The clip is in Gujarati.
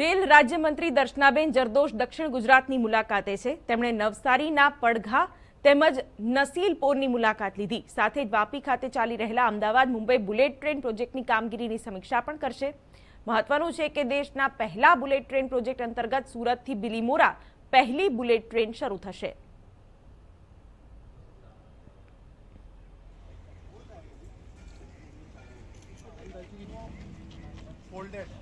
રેલ રાજ્યમંત્રી દર્શનાબેન જરદોશ દક્ષિણ ગુજરાતની મુલાકાતે છે તેમણે નવસારીના પડઘા તેમજ નસીલપોરની મુલાકાત લીધી સાથે જ વાપી ખાતે ચાલી રહેલા અમદાવાદ મુંબઈ બુલેટ ટ્રેન પ્રોજેક્ટની કામગીરીની સમીક્ષા પણ કરશે મહત્વનું છે કે દેશના પહેલા બુલેટ ટ્રેન પ્રોજેક્ટ અંતર્ગત સુરતથી બિલીમોરા પહેલી બુલેટ ટ્રેન શરૂ થશે ફોલ્ડેડ